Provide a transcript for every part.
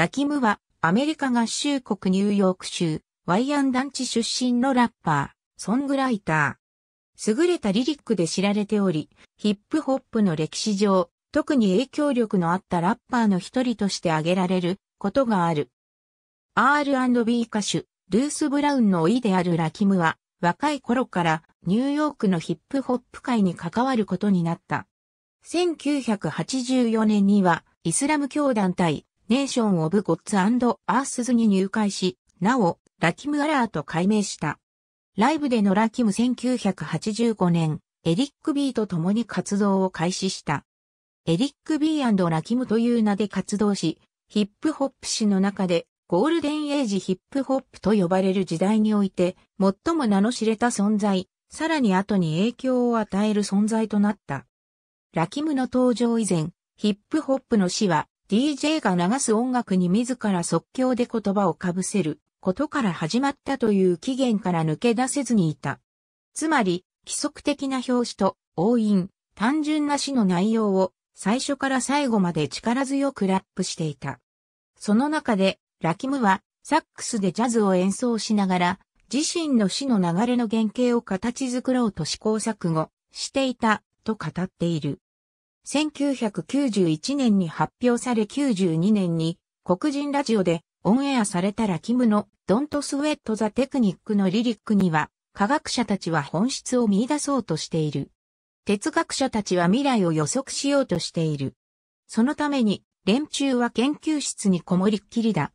ラキムは、アメリカ合衆国ニューヨーク州、ワイアン団地出身のラッパー、ソングライター。優れたリリックで知られており、ヒップホップの歴史上、特に影響力のあったラッパーの一人として挙げられることがある。R&B 歌手、ルース・ブラウンのいであるラキムは、若い頃からニューヨークのヒップホップ界に関わることになった。1984年には、イスラム教団体ネーション・オブ・ゴッツ・アースズに入会し、なお、ラキム・アラーと改名した。ライブでのラキム1985年、エリック・ビーと共に活動を開始した。エリック・ビーラキムという名で活動し、ヒップホップ史の中でゴールデンエイジヒップホップと呼ばれる時代において、最も名の知れた存在、さらに後に影響を与える存在となった。ラキムの登場以前、ヒップホップの死は DJ が流す音楽に自ら即興で言葉をかぶせることから始まったという起源から抜け出せずにいた。つまり、規則的な表紙と応印、単純な詩の内容を最初から最後まで力強くラップしていた。その中で、ラキムはサックスでジャズを演奏しながら、自身の詩の流れの原型を形作ろうと試行錯誤していたと語っている。1991年に発表され92年に黒人ラジオでオンエアされたラキムの Don't Sweat the Technic のリリックには科学者たちは本質を見出そうとしている。哲学者たちは未来を予測しようとしている。そのために連中は研究室にこもりっきりだ。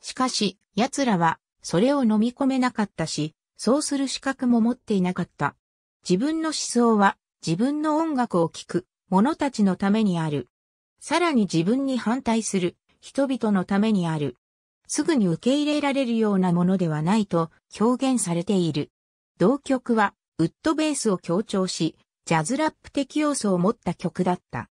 しかし奴らはそれを飲み込めなかったし、そうする資格も持っていなかった。自分の思想は自分の音楽を聴く、者たちのためにある。さらに自分に反対する人々のためにある。すぐに受け入れられるようなものではないと表現されている。同曲はウッドベースを強調し、ジャズラップ的要素を持った曲だった。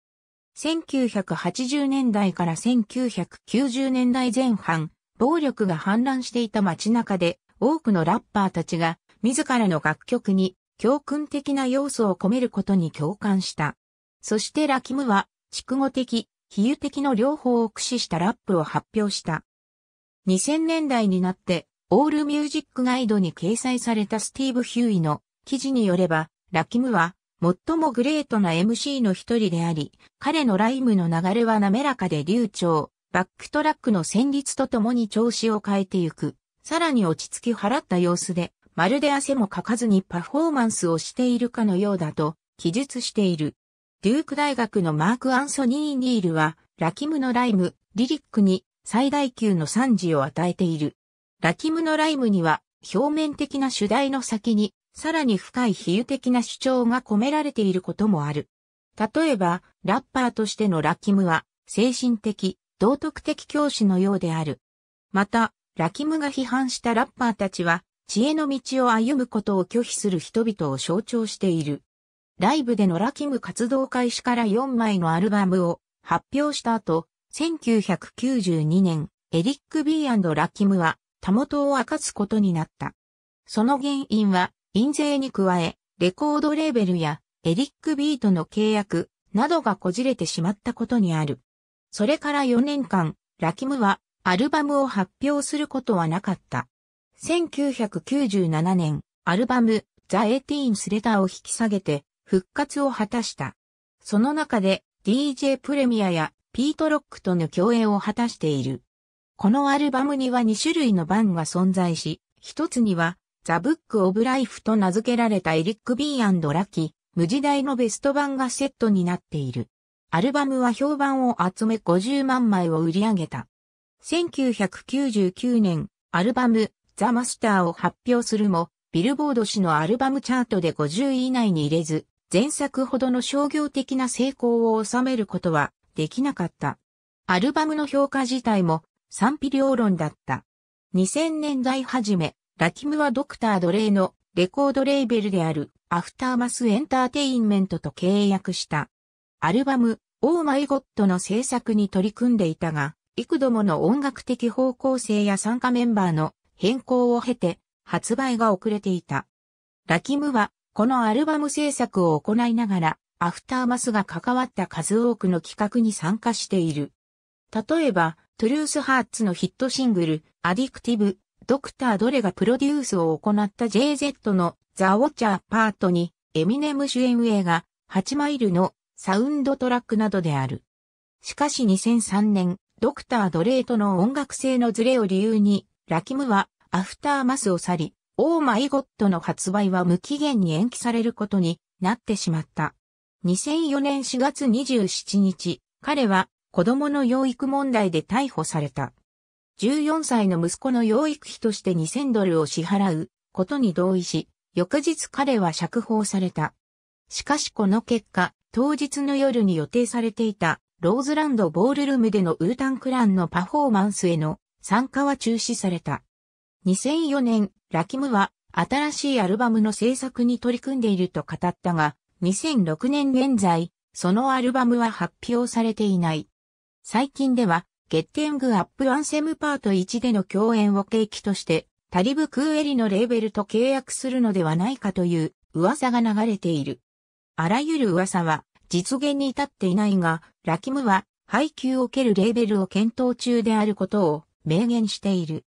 1980年代から1990年代前半、暴力が氾濫していた街中で多くのラッパーたちが自らの楽曲に教訓的な要素を込めることに共感した。そしてラキムは、畜語的、比喩的の両方を駆使したラップを発表した。2000年代になって、オールミュージックガイドに掲載されたスティーブ・ヒューイの記事によれば、ラキムは、最もグレートな MC の一人であり、彼のライムの流れは滑らかで流暢、バックトラックの旋律とともに調子を変えてゆく、さらに落ち着き払った様子で、まるで汗もかかずにパフォーマンスをしているかのようだと記述している。デューク大学のマーク・アンソニー・ニールは、ラキムのライム、リリックに最大級の賛辞を与えている。ラキムのライムには、表面的な主題の先に、さらに深い比喩的な主張が込められていることもある。例えば、ラッパーとしてのラキムは、精神的、道徳的教師のようである。また、ラキムが批判したラッパーたちは、知恵の道を歩むことを拒否する人々を象徴している。ライブでのラキム活動開始から4枚のアルバムを発表した後、1992年、エリック・ビーラキムは、たもとを明かすことになった。その原因は、印税に加え、レコードレーベルや、エリック・ビーとの契約、などがこじれてしまったことにある。それから4年間、ラキムは、アルバムを発表することはなかった。1997年、アルバム、ザ・エティーン・スレターを引き下げて、復活を果たした。その中で DJ プレミアやピート・ロックとの共演を果たしている。このアルバムには2種類の版が存在し、一つにはザ・ブック・オブ・ライフと名付けられたエリック・ビーンラキ、無時代のベスト版がセットになっている。アルバムは評判を集め50万枚を売り上げた。1999年、アルバム、ザ・マスターを発表するも、ビルボード誌のアルバムチャートで50位以内に入れず、前作ほどの商業的な成功を収めることはできなかった。アルバムの評価自体も賛否両論だった。2000年代初め、ラキムはドクター・ドレイのレコードレーベルであるアフターマスエンターテインメントと契約した。アルバム、オーマイゴットの制作に取り組んでいたが、幾度もの音楽的方向性や参加メンバーの変更を経て、発売が遅れていた。ラキムはこのアルバム制作を行いながら、アフターマスが関わった数多くの企画に参加している。例えば、トゥルースハーツのヒットシングル、アディクティブ、ドクター・ドレがプロデュースを行った JZ のザ・ウォッチャーパートに、エミネム主演映画、8マイルのサウンドトラックなどである。しかし2003年、ドクター・ドレイとの音楽性のズレを理由に、ラキムはアフターマスを去り、オーマイゴッドの発売は無期限に延期されることになってしまった。2004年4月27日、彼は子供の養育問題で逮捕された。14歳の息子の養育費として2000ドルを支払うことに同意し、翌日彼は釈放された。しかしこの結果、当日の夜に予定されていたローズランドボールルームでのウータンクランのパフォーマンスへの参加は中止された。2004年、ラキムは新しいアルバムの制作に取り組んでいると語ったが、2006年現在、そのアルバムは発表されていない。最近では、ゲッテングアップアンセムパート1での共演を契機として、タリブ・クーエリのレーベルと契約するのではないかという噂が流れている。あらゆる噂は実現に至っていないが、ラキムは配給を受けるレーベルを検討中であることを明言している。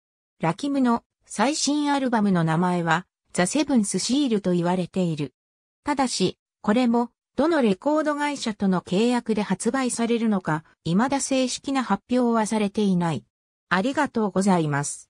ラキムの最新アルバムの名前はザ・セブンス・シールと言われている。ただし、これもどのレコード会社との契約で発売されるのか、未だ正式な発表はされていない。ありがとうございます。